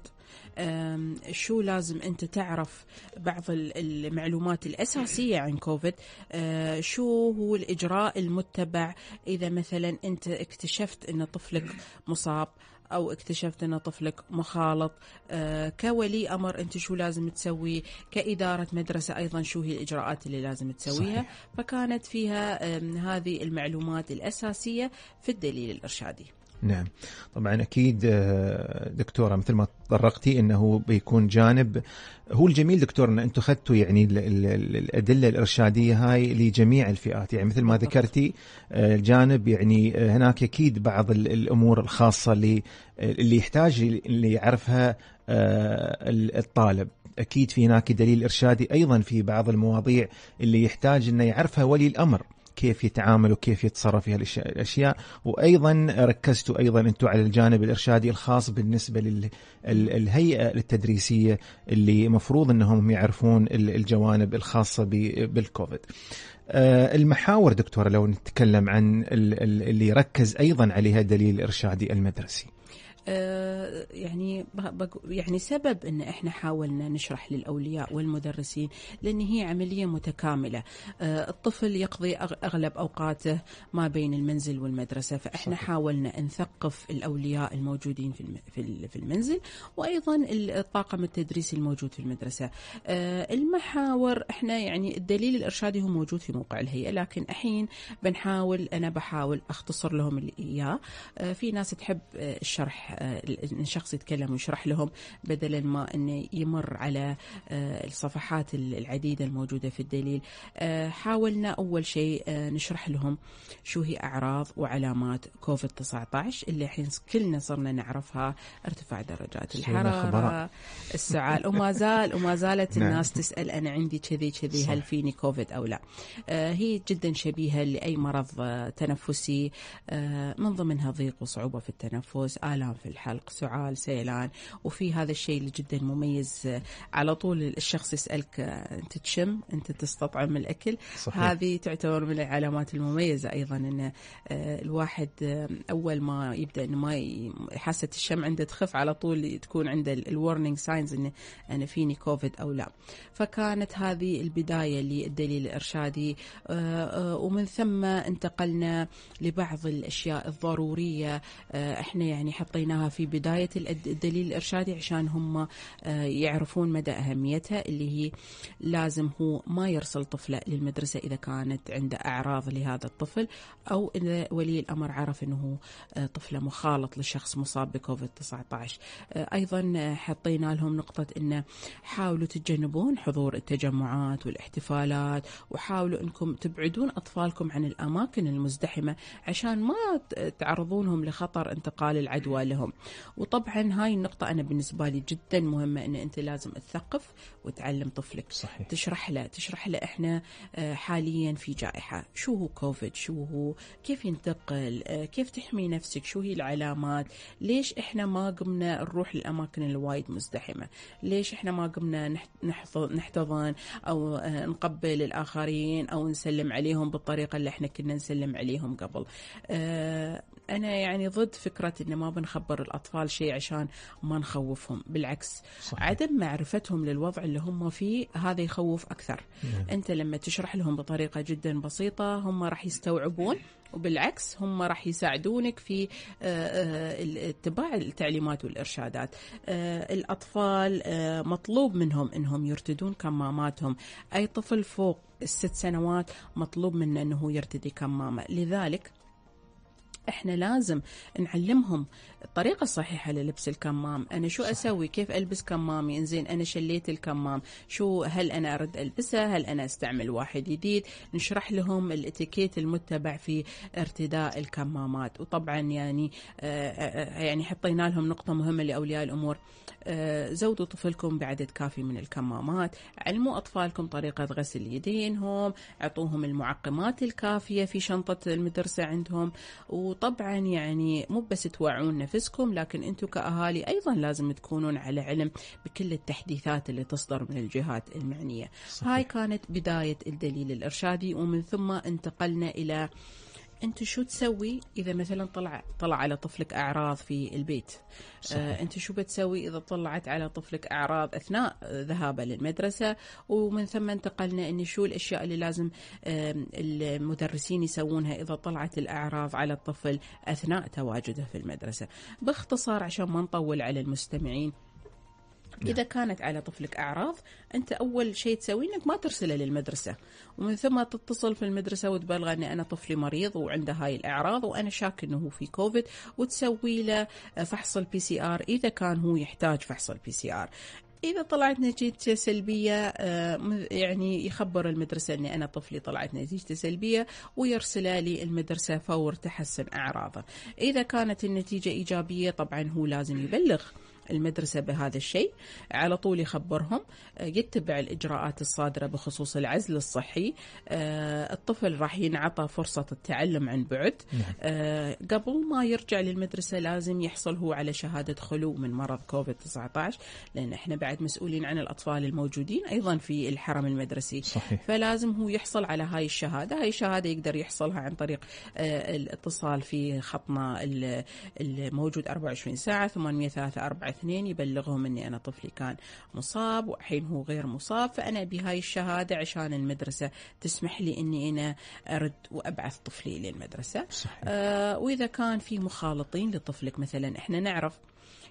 شو لازم أنت تعرف بعض المعلومات الأساسية عن كوفيد آه، شو هو الإجراء المتبع إذا مثلا أنت اكتشفت أن طفلك مصاب او اكتشفت ان طفلك مخالط آه، كولي امر انت شو لازم تسوي كاداره مدرسه ايضا شو هي الاجراءات اللي لازم تسويها صحيح. فكانت فيها هذه المعلومات الاساسيه في الدليل الارشادي نعم طبعا اكيد آه، دكتوره مثل ما تطرقتي انه بيكون جانب هو الجميل دكتور ان انتم اخذتوا يعني الادله الارشاديه هاي لجميع الفئات يعني مثل ما ذكرتي آه، الجانب يعني آه، هناك اكيد بعض الامور الخاصه اللي اللي يحتاج اللي يعرفها الطالب اكيد في هناك دليل ارشادي ايضا في بعض المواضيع اللي يحتاج انه يعرفها ولي الامر كيف يتعامل وكيف يتصرف في هالاشياء وايضا ركزتوا ايضا انتم على الجانب الارشادي الخاص بالنسبه للهيئه التدريسيه اللي مفروض انهم يعرفون الجوانب الخاصه بالكوفيد آه، المحاور دكتوره لو نتكلم عن اللي ركز ايضا عليها الدليل الارشادي المدرسي آه، يعني يعني سبب ان احنا حاولنا نشرح للاولياء والمدرسين لان هي عمليه متكامله آه، الطفل يقضي اغلب اوقاته ما بين المنزل والمدرسه فاحنا صحيح. حاولنا نثقف الاولياء الموجودين في في المنزل وايضا الطاقم التدريسي الموجود في المدرسه آه، المحاور احنا يعني الدليل الارشادي هو موجود في موقع الهيئه لكن الحين بنحاول انا بحاول اختصر لهم اياه في ناس تحب الشرح الشخص آه، يتكلم ويشرح لهم بدلا ما انه يمر على آه، الصفحات العديده الموجوده في الدليل آه، حاولنا اول شيء نشرح لهم شو هي اعراض وعلامات كوفيد 19 اللي الحين كلنا صرنا نعرفها ارتفاع درجات الحراره السعال وما زال وما زالت نعم. الناس تسال انا عندي كذي كذي هل فيني كوفيد او لا هي جدا شبيهه لاي مرض تنفسي من ضمنها ضيق وصعوبه في التنفس الام في في الحلق سعال سيلان وفي هذا الشيء اللي جدا مميز آه، على طول الشخص يسألك آه، أنت تشم أنت تستطعم الأكل صحيح. هذه تعتبر من العلامات المميزة أيضا أن آه، الواحد أول ما يبدأ أنه ما حاسة الشم عنده تخف على طول تكون عنده الورنينج ساينز أنه أنا فيني كوفيد أو لا فكانت هذه البداية للدليل الإرشادي ومن ثم انتقلنا لبعض الأشياء الضرورية احنا يعني حطينا ذكرناها في بداية الدليل الإرشادي عشان هم آه، يعرفون مدى أهميتها اللي هي لازم هو ما يرسل طفله للمدرسة إذا كانت عنده أعراض لهذا الطفل أو إذا ولي الأمر عرف أنه آه، طفله مخالط لشخص مصاب بكوفيد 19 آه، أيضا حطينا لهم نقطة أن حاولوا تتجنبون حضور التجمعات والاحتفالات وحاولوا أنكم تبعدون أطفالكم عن الأماكن المزدحمة عشان ما تعرضونهم لخطر انتقال العدوى لهم لهم وطبعا هاي النقطة أنا بالنسبة لي جدا مهمة أن أنت لازم تثقف وتعلم طفلك صحيح. تشرح له تشرح له إحنا آه، حاليا في جائحة شو هو كوفيد شو هو كيف ينتقل آه، كيف تحمي نفسك شو هي العلامات ليش إحنا ما قمنا نروح للأماكن الوايد مزدحمة ليش إحنا ما قمنا نحتضن أو آه، نقبل الآخرين أو نسلم عليهم بالطريقة اللي إحنا كنا نسلم عليهم قبل انا يعني ضد فكره ان ما بنخبر الاطفال شيء عشان ما نخوفهم بالعكس صحيح. عدم معرفتهم للوضع اللي هم فيه هذا يخوف اكثر نعم. انت لما تشرح لهم بطريقه جدا بسيطه هم راح يستوعبون وبالعكس هم راح يساعدونك في آه، آه، اتباع التعليمات والارشادات آه، الاطفال مطلوب منهم انهم يرتدون كماماتهم اي طفل فوق الست سنوات مطلوب منه انه يرتدي كمامه لذلك احنا لازم نعلمهم الطريقه الصحيحه للبس الكمام انا شو صحيح. اسوي كيف البس كمامي انزين انا شليت الكمام شو هل انا ارد البسه هل انا استعمل واحد جديد نشرح لهم الاتيكيت المتبع في ارتداء الكمامات وطبعا يعني آه، آه، آه، يعني حطينا لهم نقطه مهمه لاولياء الامور آه، زودوا طفلكم بعدد كافي من الكمامات علموا أطفالكم طريقة غسل يدينهم أعطوهم المعقمات الكافية في شنطة المدرسة عندهم وطبعا يعني مو بس توعون نفسكم لكن أنتم كأهالي أيضا لازم تكونون على علم بكل التحديثات اللي تصدر من الجهات المعنية صحيح. هاي كانت بداية الدليل الإرشادي ومن ثم انتقلنا إلى انت شو تسوي اذا مثلا طلع طلع على طفلك اعراض في البيت آه، صحيح. آه انت شو بتسوي اذا طلعت على طفلك اعراض اثناء ذهابه للمدرسه ومن ثم انتقلنا ان شو الاشياء اللي لازم آه المدرسين يسوونها اذا طلعت الاعراض على الطفل اثناء تواجده في المدرسه باختصار عشان ما نطول على المستمعين نعم. إذا كانت على طفلك أعراض أنت أول شيء تسويه أنك ما ترسله للمدرسة ومن ثم تتصل في المدرسة وتبلغ أن أنا طفلي مريض وعنده هاي الأعراض وأنا شاك أنه هو في كوفيد وتسوي له فحص البي سي آر إذا كان هو يحتاج فحص البي سي آر إذا طلعت نتيجته سلبية آه، يعني يخبر المدرسة أني أنا طفلي طلعت نتيجته سلبية ويرسله للمدرسة فور تحسن أعراضه إذا كانت النتيجة إيجابية طبعا هو لازم يبلغ المدرسة بهذا الشيء على طول يخبرهم آه، يتبع الإجراءات الصادرة بخصوص العزل الصحي آه، الطفل راح ينعطى فرصة التعلم عن بعد نعم. آه، قبل ما يرجع للمدرسة لازم يحصل هو على شهادة خلو من مرض كوفيد 19 لأن احنا بعد مسؤولين عن الأطفال الموجودين أيضا في الحرم المدرسي صحيح. فلازم هو يحصل على هاي الشهادة هاي الشهادة يقدر يحصلها عن طريق الاتصال في خطنا الموجود 24 ساعة 803 اثنين يبلغهم اني انا طفلي كان مصاب والحين هو غير مصاب فانا بهاي الشهاده عشان المدرسه تسمح لي اني انا ارد وابعث طفلي للمدرسه صحيح. آه واذا كان في مخالطين لطفلك مثلا احنا نعرف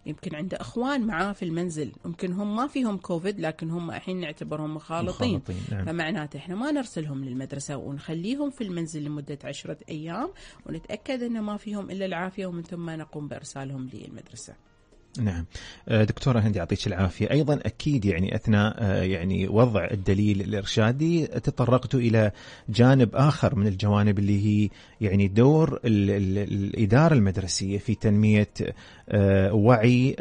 يمكن عنده اخوان معاه في المنزل يمكن هم ما فيهم كوفيد لكن هم الحين نعتبرهم مخالطين, مخالطين. نعم. فمعناته احنا ما نرسلهم للمدرسه ونخليهم في المنزل لمده عشرة ايام ونتاكد انه ما فيهم الا العافيه ومن ثم نقوم بارسالهم للمدرسه نعم آه، دكتوره هندي يعطيك العافيه ايضا اكيد يعني اثناء آه، يعني وضع الدليل الارشادي تطرقت الى جانب اخر من الجوانب اللي هي يعني دور الاداره المدرسيه في تنميه آه، وعي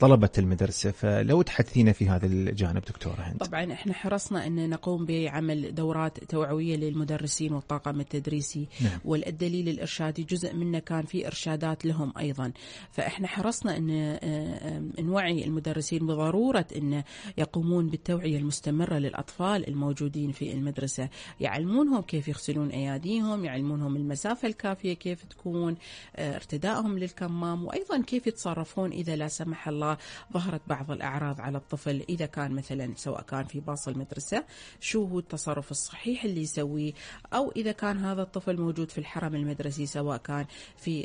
طلبه المدرسه فلو تحدثينا في هذا الجانب دكتوره هند طبعا احنا حرصنا ان نقوم بعمل دورات توعويه للمدرسين والطاقم التدريسي نعم. والدليل الارشادي جزء منه كان في ارشادات لهم ايضا فاحنا حرصنا ان آه، آه، نوعي المدرسين بضرورة أن يقومون بالتوعية المستمرة للأطفال الموجودين في المدرسة يعلمونهم كيف يغسلون أياديهم يعلمونهم المسافة الكافية كيف تكون آه، ارتدائهم للكمام وأيضا كيف يتصرفون إذا لا سمح الله ظهرت بعض الأعراض على الطفل إذا كان مثلا سواء كان في باص المدرسة شو هو التصرف الصحيح اللي يسويه أو إذا كان هذا الطفل موجود في الحرم المدرسي سواء كان في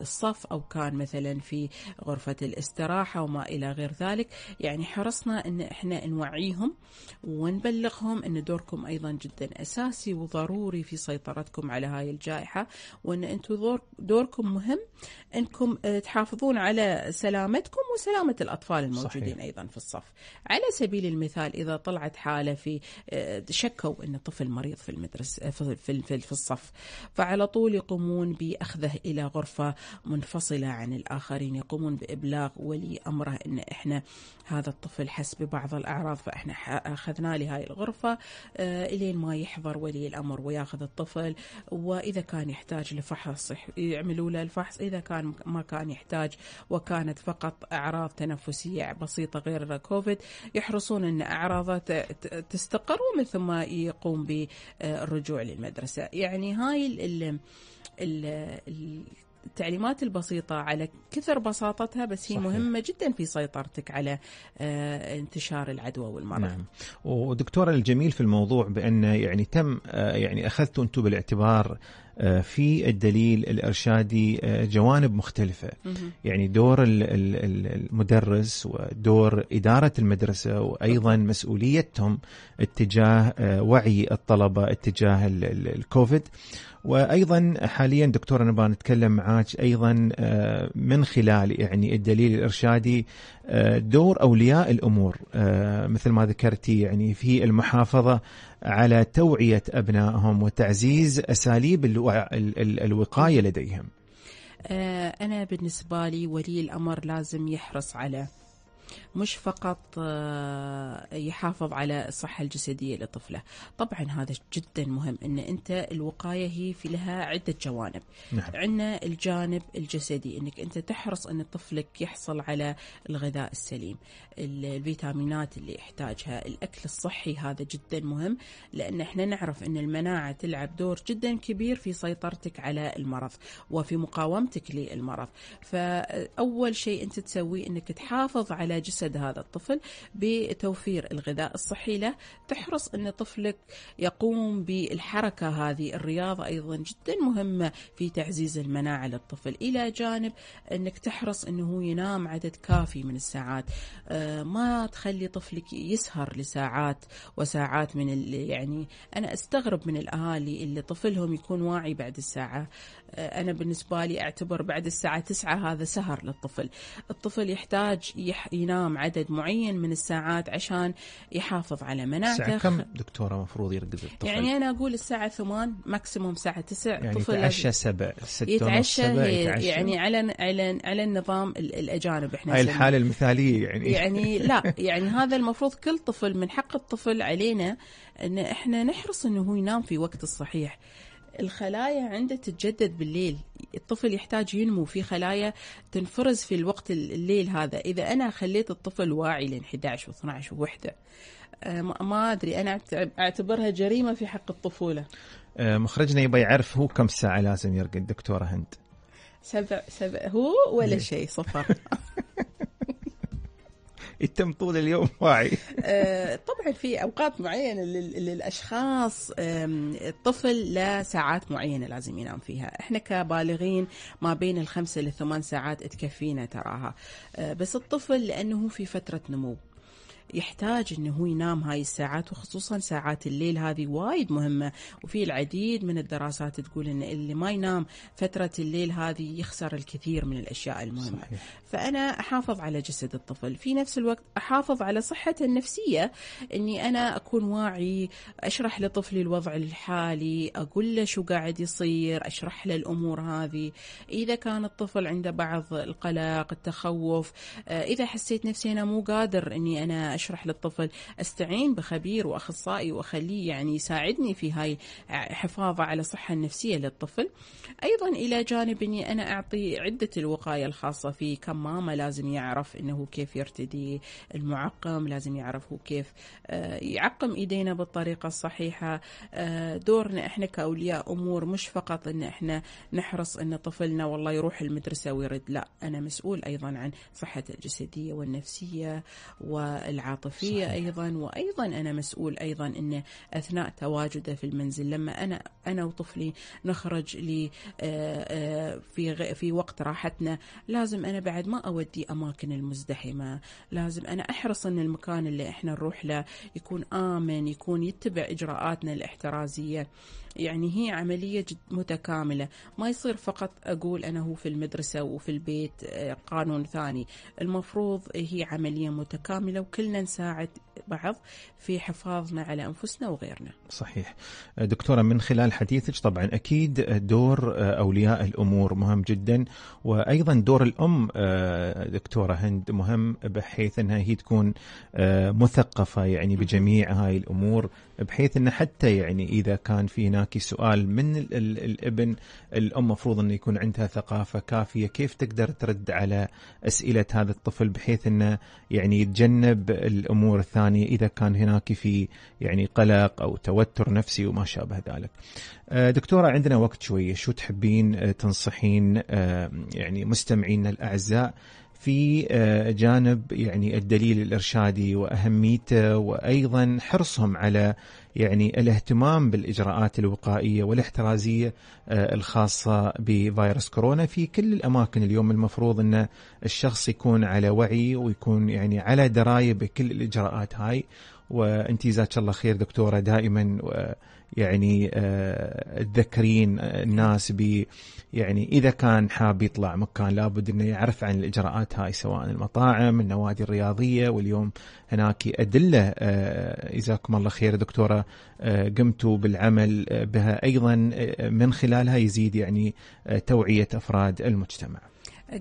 الصف أو كان مثلا في غرفة الاستراحة وما إلى غير ذلك يعني حرصنا أن إحنا نوعيهم ونبلغهم أن دوركم أيضا جدا أساسي وضروري في سيطرتكم على هاي الجائحة وأن أنتم دوركم مهم أنكم آه، تحافظون على سلامتكم وسلامة الأطفال الموجودين صحيح. أيضا في الصف على سبيل المثال إذا طلعت حالة في آه، شكوا أن طفل مريض في المدرسة آه، في, في, في الصف فعلى طول يقومون بأخذه إلى غرفة منفصلة عن الآخرين يقومون بإبلاغ بلاغ ولي امره ان احنا هذا الطفل حس ببعض الاعراض فاحنا اخذناه لهاي الغرفه آه، الين ما يحضر ولي الامر وياخذ الطفل واذا كان يحتاج لفحص يعملوا له الفحص اذا كان ما كان يحتاج وكانت فقط اعراض تنفسيه بسيطه غير كوفيد يحرصون ان اعراضه تستقر ومن ثم يقوم بالرجوع للمدرسه يعني هاي ال ال التعليمات البسيطة على كثر بساطتها بس هي صحيح. مهمة جدا في سيطرتك على آه، انتشار العدوى والمرض نعم. ودكتورة الجميل في الموضوع بأن يعني تم آه، يعني أخذتوا أنتم بالاعتبار آه، في الدليل الارشادي آه، جوانب مختلفه يعني دور المدرس ودور اداره المدرسه وايضا مسؤوليتهم اتجاه آه، وعي الطلبه اتجاه الكوفيد وايضا حاليا دكتور انا بنتكلم معاك ايضا من خلال يعني الدليل الارشادي دور اولياء الامور آه، مثل ما ذكرتي يعني في المحافظه على توعيه ابنائهم وتعزيز اساليب الوقايه لديهم. آه، انا بالنسبه لي ولي الامر لازم يحرص على مش فقط آه، يحافظ على الصحة الجسدية لطفله طبعا هذا جدا مهم أن أنت الوقاية هي في لها عدة جوانب نعم. عندنا الجانب الجسدي أنك أنت تحرص أن طفلك يحصل على الغذاء السليم الفيتامينات اللي يحتاجها الأكل الصحي هذا جدا مهم لأن احنا نعرف أن المناعة تلعب دور جدا كبير في سيطرتك على المرض وفي مقاومتك للمرض فأول شيء أنت تسويه أنك تحافظ على جسدك جسد هذا الطفل بتوفير الغذاء الصحي له تحرص أن طفلك يقوم بالحركة هذه الرياضة أيضا جدا مهمة في تعزيز المناعة للطفل إلى جانب أنك تحرص أنه ينام عدد كافي من الساعات آه، ما تخلي طفلك يسهر لساعات وساعات من يعني أنا أستغرب من الأهالي اللي طفلهم يكون واعي بعد الساعة آه، أنا بالنسبة لي أعتبر بعد الساعة 9 هذا سهر للطفل الطفل يحتاج ينام عدد معين من الساعات عشان يحافظ على مناعته الساعة كم دكتورة مفروض يرقد الطفل؟ يعني أنا أقول الساعة 8 ماكسيموم ساعة 9 يعني الطفل يتعشى 7 6 يتعشى, يتعشى يعني على على على النظام الأجانب احنا هاي الحالة المثالية يعني يعني [laughs] لا يعني هذا المفروض كل طفل من حق الطفل علينا ان احنا نحرص انه هو ينام في وقت الصحيح الخلايا عنده تتجدد بالليل الطفل يحتاج ينمو في خلايا تنفرز في الوقت الليل هذا إذا أنا خليت الطفل واعي لين 11 و12 ووحدة آه، ما أدري أنا أعتبرها جريمة في حق الطفولة آه، مخرجنا يبي يعرف هو كم ساعة لازم يرقد دكتورة هند سبع سبع هو ولا إيه. شيء صفر [laughs] يتم طول اليوم واعي آه، طبعا بالفعل في اوقات معينه للاشخاص الطفل لساعات معينه لازم ينام فيها احنا كبالغين ما بين الخمسه للثمان ساعات تكفينا تراها آه، بس الطفل لانه في فتره نمو يحتاج انه هو ينام هاي الساعات وخصوصا ساعات الليل هذه وايد مهمه وفي العديد من الدراسات تقول ان اللي ما ينام فتره الليل هذه يخسر الكثير من الاشياء المهمه صحيح. فانا احافظ على جسد الطفل في نفس الوقت احافظ على صحته النفسيه اني انا اكون واعي اشرح لطفلي الوضع الحالي اقول له شو قاعد يصير اشرح له الامور هذه اذا كان الطفل عنده بعض القلق التخوف آه، اذا حسيت نفسي انا مو قادر اني انا اشرح للطفل استعين بخبير واخصائي واخليه يعني يساعدني في هاي حفاظه على الصحه النفسيه للطفل ايضا الى جانب اني انا اعطي عده الوقايه الخاصه فيه كمامه لازم يعرف انه كيف يرتدي المعقم لازم يعرف هو كيف آه، يعقم ايدينا بالطريقه الصحيحه آه، دورنا احنا كاولياء امور مش فقط ان احنا نحرص ان طفلنا والله يروح المدرسه ويرد لا انا مسؤول ايضا عن صحته الجسديه والنفسيه والعقل العاطفية صحيح. أيضا وأيضا أنا مسؤول أيضا أن أثناء تواجده في المنزل لما أنا أنا وطفلي نخرج لي آه، آه، في في وقت راحتنا لازم أنا بعد ما أودي أماكن المزدحمة لازم أنا أحرص أن المكان اللي إحنا نروح له يكون آمن يكون يتبع إجراءاتنا الاحترازية يعني هي عملية متكاملة ما يصير فقط أقول أنا هو في المدرسة وفي البيت آه، قانون ثاني المفروض هي عملية متكاملة وكلنا نساعد بعض في حفاظنا على أنفسنا وغيرنا صحيح دكتورة من خلال حديثك طبعا أكيد دور آه، أولياء الأمور مهم جدا وأيضا دور الأم آه، دكتورة هند مهم بحيث أنها هي تكون مثقفة يعني بجميع هاي الأمور بحيث انه حتى يعني اذا كان في هناك سؤال من الـ الـ الابن الام مفروض انه يكون عندها ثقافه كافيه كيف تقدر ترد على اسئله هذا الطفل بحيث انه يعني يتجنب الامور الثانيه اذا كان هناك في يعني قلق او توتر نفسي وما شابه ذلك. آه، دكتوره عندنا وقت شويه شو تحبين تنصحين آه، يعني مستمعينا الاعزاء في آه، جانب يعني الدليل الارشادي واهميته وايضا حرصهم على يعني الاهتمام بالاجراءات الوقائيه والاحترازيه آه، الخاصه بفيروس كورونا في كل الاماكن اليوم المفروض ان الشخص يكون على وعي ويكون يعني على درايه بكل الاجراءات هاي وانت جزاك الله خير دكتوره دائما يعني آه، تذكرين الناس ب يعني اذا كان حاب يطلع مكان لابد انه يعرف عن الاجراءات هاي سواء المطاعم، النوادي الرياضيه واليوم هناك ادله آه، جزاكم الله خير دكتوره آه، قمتوا بالعمل بها ايضا من خلالها يزيد يعني توعيه افراد المجتمع.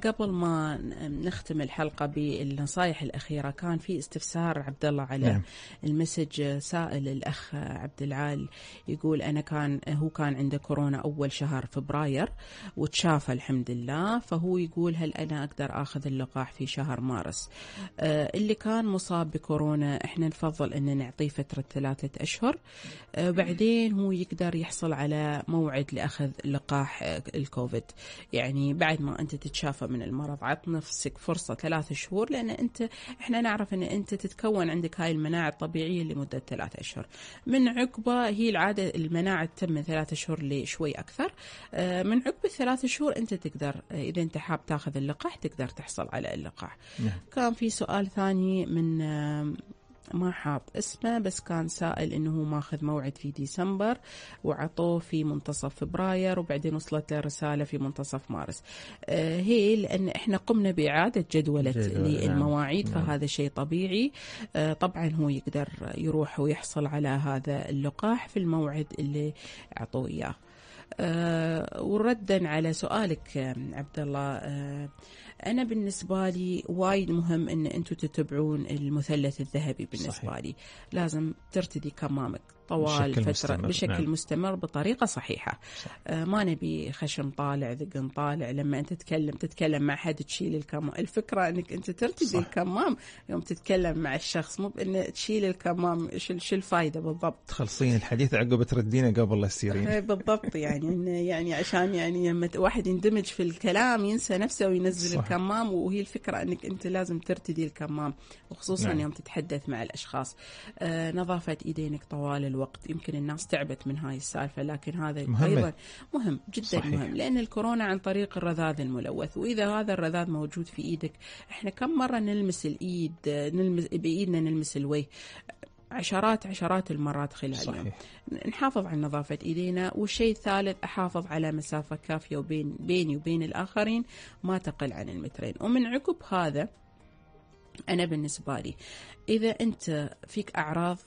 قبل ما نختم الحلقة بالنصائح الأخيرة كان في استفسار عبد الله على نعم. المسج آه، سائل الأخ عبد العال يقول أنا كان هو كان عنده كورونا أول شهر فبراير وتشافى الحمد لله فهو يقول هل أنا أقدر أخذ اللقاح في شهر مارس آه، اللي كان مصاب بكورونا إحنا نفضل أن نعطيه فترة ثلاثة أشهر آه، بعدين هو يقدر يحصل على موعد لأخذ لقاح الكوفيد يعني بعد ما أنت تتشافى تعافى من المرض عط نفسك فرصه ثلاثة شهور لان انت احنا نعرف ان انت تتكون عندك هاي المناعه الطبيعيه لمده ثلاثة اشهر من عقبه هي العاده المناعه تتم من ثلاثة شهور لشوي اكثر آه، من عقب الثلاثة شهور انت تقدر آه، اذا انت حاب تاخذ اللقاح تقدر تحصل على اللقاح نعم. كان في سؤال ثاني من ما حاط اسمه بس كان سائل انه هو ماخذ موعد في ديسمبر وعطوه في منتصف فبراير وبعدين وصلت له رساله في منتصف مارس آه، هي لان احنا قمنا باعاده جدوله للمواعيد نعم،, نعم. فهذا شيء طبيعي آه، طبعا هو يقدر يروح ويحصل على هذا اللقاح في الموعد اللي اعطوه اياه آه، وردا على سؤالك عبد الله انا بالنسبه لي وايد مهم ان انتم تتبعون المثلث الذهبي بالنسبه صحيح. لي لازم ترتدي كمامك طوال بشكل فترة مستمر. بشكل نعم. مستمر بطريقة صحيحة صح. آه ما نبي خشم طالع ذقن طالع لما أنت تتكلم تتكلم مع حد تشيل الكمام الفكرة أنك أنت ترتدي صح. الكمام يوم تتكلم مع الشخص مو بأن تشيل الكمام شو الفائدة بالضبط تخلصين الحديث عقب تردينه قبل لا يعني. [laughs] بالضبط يعني إنه يعني عشان يعني لما واحد يندمج في الكلام ينسى نفسه وينزل صح. الكمام وهي الفكرة أنك أنت لازم ترتدي الكمام وخصوصا نعم. يوم تتحدث مع الأشخاص آه نظافة إيدينك طوال الوقت يمكن الناس تعبت من هاي السالفه لكن هذا مهمة. ايضا مهم جدا صحيح. مهم لان الكورونا عن طريق الرذاذ الملوث واذا هذا الرذاذ موجود في ايدك احنا كم مره نلمس الايد نلمس بايدنا نلمس الوجه عشرات عشرات المرات خلال صحيح. اليوم نحافظ على نظافة إيدينا والشيء الثالث أحافظ على مسافة كافية وبين بيني وبين الآخرين ما تقل عن المترين ومن عقب هذا أنا بالنسبة لي إذا أنت فيك أعراض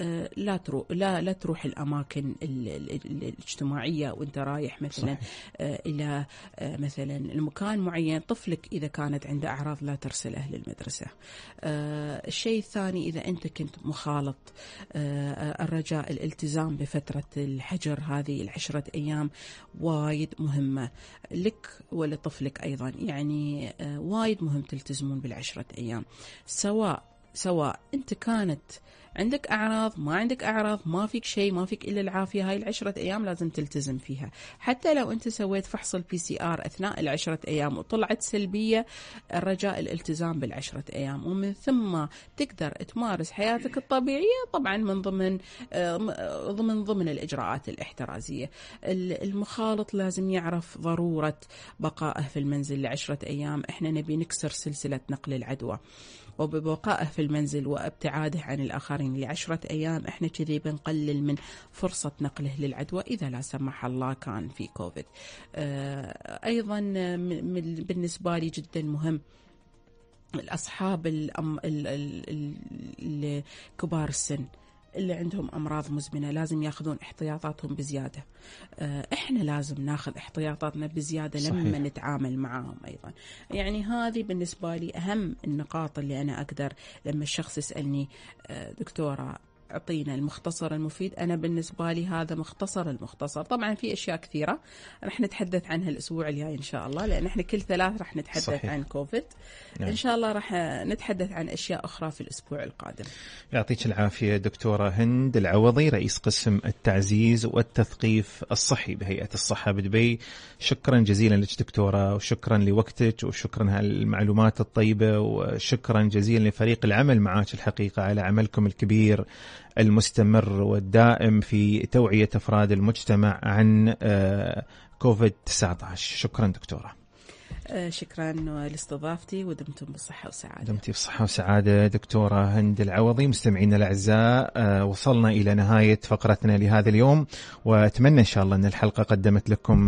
آه، لا تروح لا لا تروح الاماكن الاجتماعيه وانت رايح مثلا صحيح. آه، الى آه، مثلا المكان معين طفلك اذا كانت عنده اعراض لا ترسله للمدرسه الشيء الثاني اذا انت كنت مخالط الرجاء الالتزام بفتره الحجر هذه العشره ايام وايد مهمه لك ولطفلك ايضا يعني وايد مهم تلتزمون بالعشره ايام سواء سواء انت كانت عندك اعراض ما عندك اعراض ما فيك شيء ما فيك الا العافيه هاي العشرة ايام لازم تلتزم فيها حتى لو انت سويت فحص البي سي ار اثناء العشرة ايام وطلعت سلبيه الرجاء الالتزام بالعشرة ايام ومن ثم تقدر تمارس حياتك الطبيعيه طبعا من ضمن ضمن ضمن الاجراءات الاحترازيه المخالط لازم يعرف ضروره بقائه في المنزل لعشرة ايام احنا نبي نكسر سلسله نقل العدوى وببقائه في المنزل وابتعاده عن الآخرين لعشرة أيام إحنا كذي بنقلل من فرصة نقله للعدوى إذا لا سمح الله كان في كوفيد آه، أيضا بالنسبة لي جدا مهم الأصحاب الكبار السن اللي عندهم امراض مزمنه لازم ياخذون احتياطاتهم بزياده آه، احنا لازم ناخذ احتياطاتنا بزياده صحيح. لما نتعامل معاهم ايضا يعني هذه بالنسبه لي اهم النقاط اللي انا اقدر لما الشخص يسالني آه، دكتوره اعطينا المختصر المفيد انا بالنسبه لي هذا مختصر المختصر طبعا في اشياء كثيره راح نتحدث عنها الاسبوع الجاي ان شاء الله لان احنا كل ثلاث راح نتحدث صحيح. عن كوفيد نعم. ان شاء الله راح نتحدث عن اشياء اخرى في الاسبوع القادم يعطيك العافيه دكتوره هند العوضي رئيس قسم التعزيز والتثقيف الصحي بهيئه الصحه بدبي شكرا جزيلا لك دكتوره وشكرا لوقتك وشكرا على المعلومات الطيبه وشكرا جزيلا لفريق العمل معك الحقيقه على عملكم الكبير المستمر والدائم في توعية أفراد المجتمع عن آه، كوفيد 19 شكرا دكتورة آه، شكرا لاستضافتي ودمتم بصحة وسعادة دمتي بصحة وسعادة دكتورة هند العوضي مستمعينا الأعزاء آه، وصلنا إلى نهاية فقرتنا لهذا اليوم وأتمنى إن شاء الله أن الحلقة قدمت لكم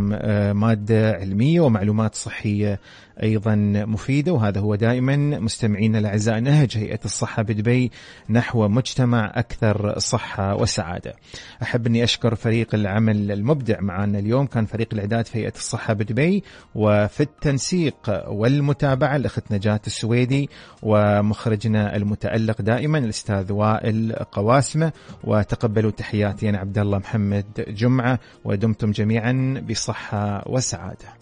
مادة علمية ومعلومات صحية أيضا مفيدة وهذا هو دائما مستمعينا الأعزاء نهج هيئة الصحة بدبي نحو مجتمع أكثر صحة وسعادة أحب أني أشكر فريق العمل المبدع معنا اليوم كان فريق الإعداد في هيئة الصحة بدبي وفي التنسيق والمتابعة الأخت نجاة السويدي ومخرجنا المتألق دائما الأستاذ وائل قواسمة وتقبلوا تحياتي أنا عبد الله محمد جمعة ودمتم جميعا بصحة وسعادة